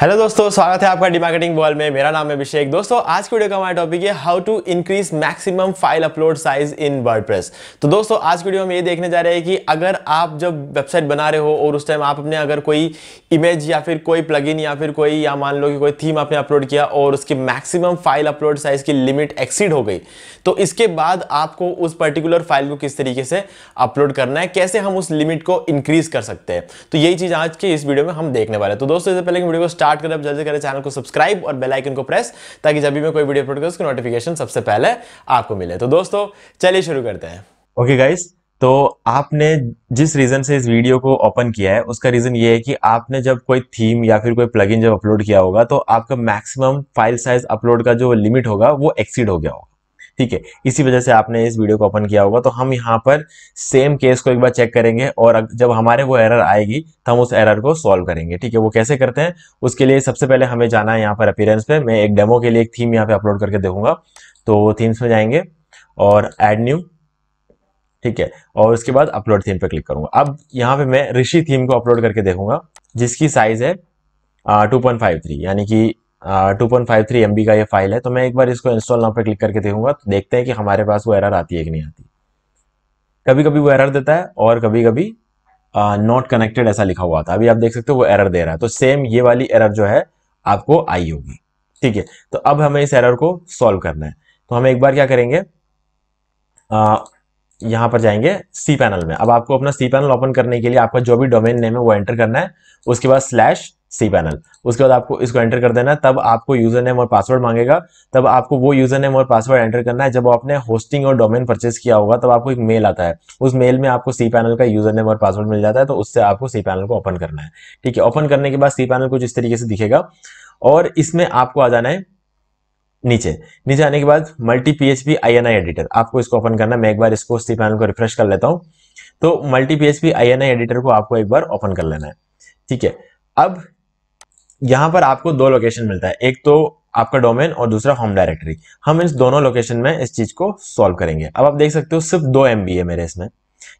hello दोस्तों स्वागत है आपका डिमार्केटिंग वर्ल्ड में मेरा नाम है अभिषेक दोस्तों आज की वीडियो का हमारा टॉपिक है how to increase maximum file upload size in WordPress तो दोस्तों आज की वीडियो में ये देखने जा रहे हैं कि अगर आप जब वेबसाइट बना रहे हो और उस टाइम आप अपने अगर कोई इमेज या फिर कोई प्लग या फिर कोई या मान लो कि कोई थीम आपने अपलोड किया और उसकी मैक्सिमम फाइल अपलोड साइज की लिमिट एक्सीड हो गई तो इसके बाद आपको उस पर्टिकुलर फाइल को किस तरीके से अपलोड करना है कैसे हम उस लिमिट को इंक्रीज कर सकते हैं तो यही चीज़ आज के इस वीडियो में हम देखने वाले हैं तो दोस्तों इससे पहले वीडियो को स्टार्ट स्टार्ट करें जल्दी करें चैनल को सब्सक्राइब और बेल आइकन को प्रेस ताकि जब भी मैं कोई वीडियो अपलोड करूँ उसकी नोटिफिकेशन सबसे पहले आपको मिले तो दोस्तों चलिए शुरू करते हैं ओके okay गाइस तो आपने जिस रीजन से इस वीडियो को ओपन किया है उसका रीजन ये है कि आपने जब कोई थीम या फिर कोई प्लगइन जब अपलोड किया होगा तो आपका मैक्सिमम फाइल साइज अपलोड का जो लिमिट होगा वो एक्सीड हो गया होगा ठीक है इसी वजह से आपने इस वीडियो को ओपन किया होगा तो हम यहाँ पर सेम केस को एक बार चेक करेंगे और जब हमारे वो एरर आएगी तो हम उस एरर को सॉल्व करेंगे ठीक है वो कैसे करते हैं उसके लिए सबसे पहले हमें जाना है यहाँ पर अपीयरेंस पे मैं एक डेमो के लिए एक थीम यहाँ पे अपलोड करके देखूंगा तो थीम्स में जाएंगे और एड न्यू ठीक है और उसके बाद अपलोड थीम पे क्लिक करूंगा अब यहाँ पे मैं ऋषि थीम को अपलोड करके देखूंगा जिसकी साइज है टू पॉइंट फाइव थ्री यानी कि two point five three M B का ये फाइल है तो मैं एक बार इसको इंस्टॉल नाउ पर क्लिक करके देखूंगा तो देखते हैं कि हमारे पास वो एरर आती है कि नहीं आती कभी कभी वो एरर देता है और कभी कभी नॉट कनेक्टेड ऐसा लिखा हुआ था अभी आप देख सकते हो वो एरर दे रहा है तो सेम ये वाली एरर जो है आपको आई होगी ठीक है तो अब हमें इस एरर को सॉल्व करना है तो हम एक बार क्या करेंगे आ, यहां पर जाएंगे सी पैनल में अब आपको अपना सी पैनल ओपन करने के लिए आपका जो भी डोमेन नेम है वो एंटर करना है उसके बाद स्लैश सी पैनल उसके बाद आपको इसको एंटर कर देना तब आपको यूजर नेम और पासवर्ड मांगेगा तब आपको वो यूजर नेम और पासवर्ड एंटर करना है जब आपने होस्टिंग और डोमेन परचेस किया होगा तब आपको एक मेल आता है उस मेल में आपको सी पैनल का यूजर नेम और पासवर्ड मिल जाता है तो उससे आपको सी पैनल को ओपन करना है ठीक है ओपन करने के बाद सी पैनल कुछ इस तरीके से दिखेगा और इसमें आपको आ जाना है नीचे नीचे आने के बाद multi P H P I N I editor आपको इसको ओपन करना है मैं एक बार इसको सी पैनल को रिफ्रेश कर लेता हूं तो multi P H P I N I editor को आपको एक बार ओपन कर लेना है ठीक है अब यहाँ पर आपको दो लोकेशन मिलता है एक तो आपका डोमेन और दूसरा होम डायरेक्टरी हम इस दोनों लोकेशन में इस चीज को सॉल्व करेंगे अब आप देख सकते हो सिर्फ दो एम है मेरे इसमें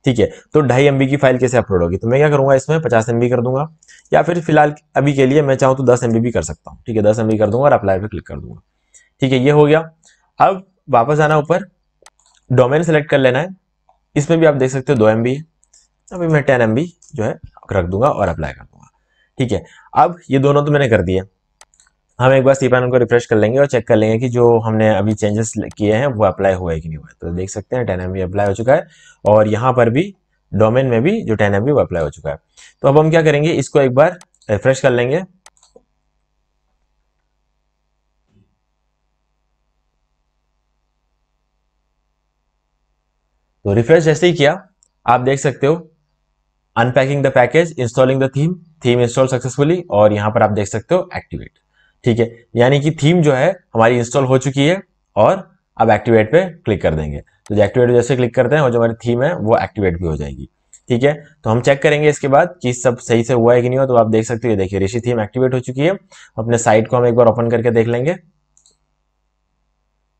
ठीक है तो ढाई एम की फाइल कैसे अपलोड होगी तो मैं क्या करूंगा इसमें पचास एम कर दूंगा या फिर फिलहाल अभी के लिए मैं चाहूँ तो दस एम भी कर सकता हूँ ठीक है दस एम कर दूंगा और अप्लाई पर क्लिक कर दूंगा ठीक है ये हो गया अब वापस आना ऊपर डोमेन सेलेक्ट कर लेना है इसमें भी आप देख सकते हो दो एम है अभी मैं टेन एम जो है रख दूंगा और अप्लाई कर दूंगा ठीक है अब ये दोनों तो मैंने कर दिया हम एक बार सी पैनल को रिफ्रेश कर लेंगे और चेक कर लेंगे कि जो हमने अभी चेंजेस किए हैं वो अप्लाई हुआ है कि नहीं हुआ तो देख सकते हैं टेन एम अप्लाई हो चुका है और यहाँ पर भी डोमेन में भी जो टेन एम वो अप्लाई हो चुका है तो अब हम क्या करेंगे इसको एक बार रिफ्रेश कर लेंगे तो रिफ्रेश जैसे ही किया आप देख सकते हो unpacking the package installing the theme theme install successfully और यहाँ पर आप देख सकते हो एक्टिवेट ठीक है यानी कि थीम जो है हमारी इंस्टॉल हो चुकी है और अब एक्टिवेट पे क्लिक कर देंगे तो एक्टिवेट जैसे क्लिक करते हैं और जो हमारी थीम है वो एक्टिवेट भी हो जाएगी ठीक है तो हम चेक करेंगे इसके बाद कि सब सही से हुआ है कि नहीं हुआ तो आप देख सकते हो देखिए ऋषि थीम एक्टिवेट हो चुकी है अपने साइट को हम एक बार ओपन करके देख लेंगे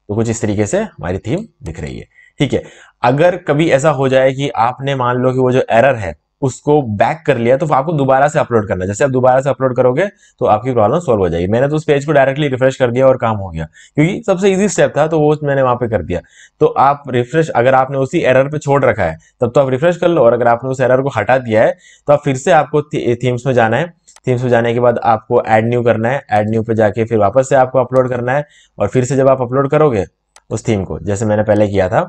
तो कुछ इस तरीके से हमारी थीम दिख रही है ठीक है अगर कभी ऐसा हो जाए कि आपने मान लो कि वो जो एरर है उसको बैक कर लिया तो आपको दोबारा से अपलोड करना है जैसे आप दोबारा से अपलोड करोगे तो आपकी प्रॉब्लम सॉल्व हो जाएगी मैंने तो उस पेज को डायरेक्टली रिफ्रेश कर दिया और काम हो गया क्योंकि सबसे ईजी स्टेप था तो वो मैंने वहां पे कर दिया तो आप रिफ्रेश अगर आपने उसी एरर पे छोड़ रखा है तब तो आप रिफ्रेश कर लो और अगर आपने उस एरर को हटा दिया है तो आप फिर से आपको थीम्स में जाना है थीम्स में जाने के बाद आपको एड न्यू करना है एड न्यू पे जाके फिर वापस से आपको अपलोड करना है और फिर से जब आप अपलोड करोगे उस थीम को जैसे मैंने पहले किया था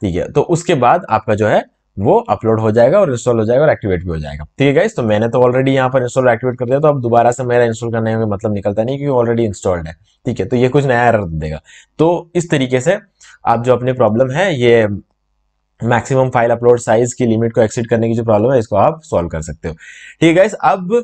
ठीक है तो उसके बाद आपका जो है वो अपलोड हो जाएगा और इंस्टॉल हो जाएगा और एक्टिवेट भी हो जाएगा ठीक है गाइस तो मैंने तो ऑलरेडी यहाँ पर इंस्टॉल एक्टिवेट कर दिया तो अब दोबारा से मेरा इंस्टॉल करने का मतलब निकलता नहीं क्योंकि ऑलरेडी इंस्टॉल्ड है ठीक है तो ये कुछ नया एरर देगा तो इस तरीके से आप जो अपनी प्रॉब्लम है ये मैक्सिमम फाइल अपलोड साइज की लिमिट को एक्सिट करने की जो प्रॉब्लम है इसको आप सॉल्व कर सकते हो ठीक है अब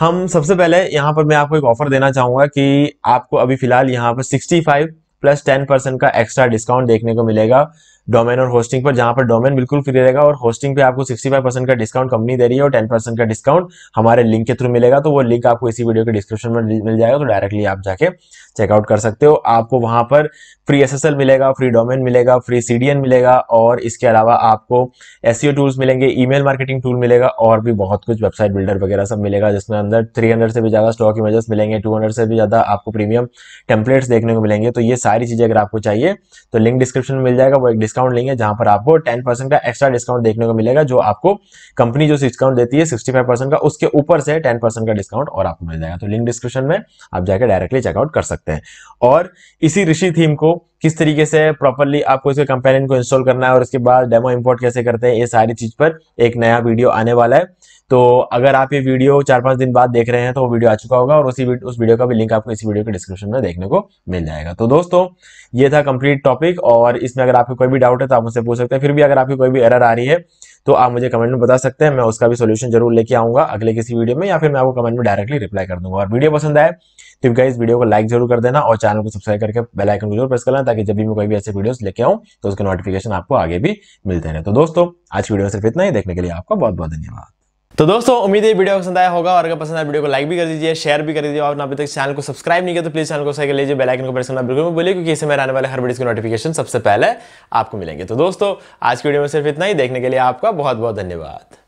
हम सबसे पहले यहाँ पर मैं आपको एक ऑफर देना चाहूंगा कि आपको अभी फिलहाल यहाँ पर sixty five plus ten percent का एक्स्ट्रा डिस्काउंट देखने को मिलेगा डोमेन और होस्टिंग पर जहां पर डोमेन बिल्कुल फ्री रहेगा और होस्टिंग पे आपको 65 परसेंट का डिस्काउंट कंपनी दे रही है और 10 परसेंट का डिस्काउंट हमारे लिंक के थ्रू मिलेगा तो वो लिंक आपको इसी वीडियो के डिस्क्रिप्शन में मिल जाएगा तो डायरेक्टली आप जाके चेकआउट कर सकते हो आपको वहां पर फ्री एस मिलेगा फ्री डोमेन मिलेगा फ्री सी मिलेगा और इसके अलावा आपको एस टूल्स e मिलेंगे ई मार्केटिंग टूल मिलेगा और भी बहुत कुछ वेबसाइट बिल्डर वगैरह सब मिलेगा जिसमें अंदर थ्री से भी ज़्यादा स्टॉक इमेजेस मिलेंगे टू से भी ज़्यादा आपको प्रीमियम टेम्पलेट्स देखने को मिलेंगे तो ये सारी चीज़ें अगर आपको चाहिए तो लिंक डिस्क्रिप्शन में मिल जाएगा वो एक डिस्काउंट लेंगे जहां पर आपको टेन परसेंट का एक्स्ट्रा डिस्काउंट देखने को मिलेगा जो आपको कंपनी जो डिस्काउंट देती है सिक्सटी फाइव परसेंट का उसके ऊपर से टेन परसेंट का डिस्काउंट और आपको मिल जाएगा तो लिंक डिस्क्रिप्शन में आप जाकर डायरेक्टली चेकआउट कर सकते हैं और इसी ऋषि थीम को किस तरीके से प्रॉपरली आपको इसके कंपेरेंट को इंस्टॉल करना है और उसके बाद डेमो इंपोर्ट कैसे करते हैं ये सारी चीज पर एक नया वीडियो आने वाला है तो अगर आप ये वीडियो चार पांच दिन बाद देख रहे हैं तो वो वीडियो आ चुका होगा और उसी उस वीडियो का भी लिंक आपको इसी वीडियो के डिस्क्रिप्शन में देखने को मिल जाएगा तो दोस्तों ये था कंप्लीट टॉपिक और इसमें अगर आपको कोई भी डाउट है तो आप मुझसे पूछ सकते हैं फिर भी अगर आपकी कोई भी एरर आ रही है तो आप मुझे कमेंट में बता सकते हैं मैं उसका भी सोल्यूशन जरूर लेके आऊंगा अगले किसी वीडियो में या फिर मैं आपको कमेंट में डायरेक्टली रिप्लाई कर दूंगा और वीडियो पसंद आए तो इस वीडियो को लाइक जरूर कर देना और चैनल को सब्सक्राइब करके बेल आइकन को जरूर प्रेस करना ताकि जब भी मैं कोई भी ऐसे वीडियोस लेके आऊँ तो उसके नोटिफिकेशन आपको आगे भी मिलते रहे तो दोस्तों आज की वीडियो में सिर्फ इतना ही देखने के लिए आपका बहुत बहुत धन्यवाद तो दोस्तों उम्मीद है वीडियो पसंद आया होगा और अगर पसंद आया वीडियो तो को लाइक भी कर दीजिए शेयर भी कर दीजिए और अभी तक चैनल को सब्सक्राइब नहीं किया तो प्लीज चैनल को सही कर लीजिए बेल आइकन को प्रेस करना बिल्कुल भी बोलिए क्योंकि मेरे आने वाले हर वीडियो के नोटिफिकेशन सबसे पहले आपको मिलेंगे तो दोस्तों आज की वीडियो में सिर्फ इतना ही देखने के लिए आपका बहुत बहुत धन्यवाद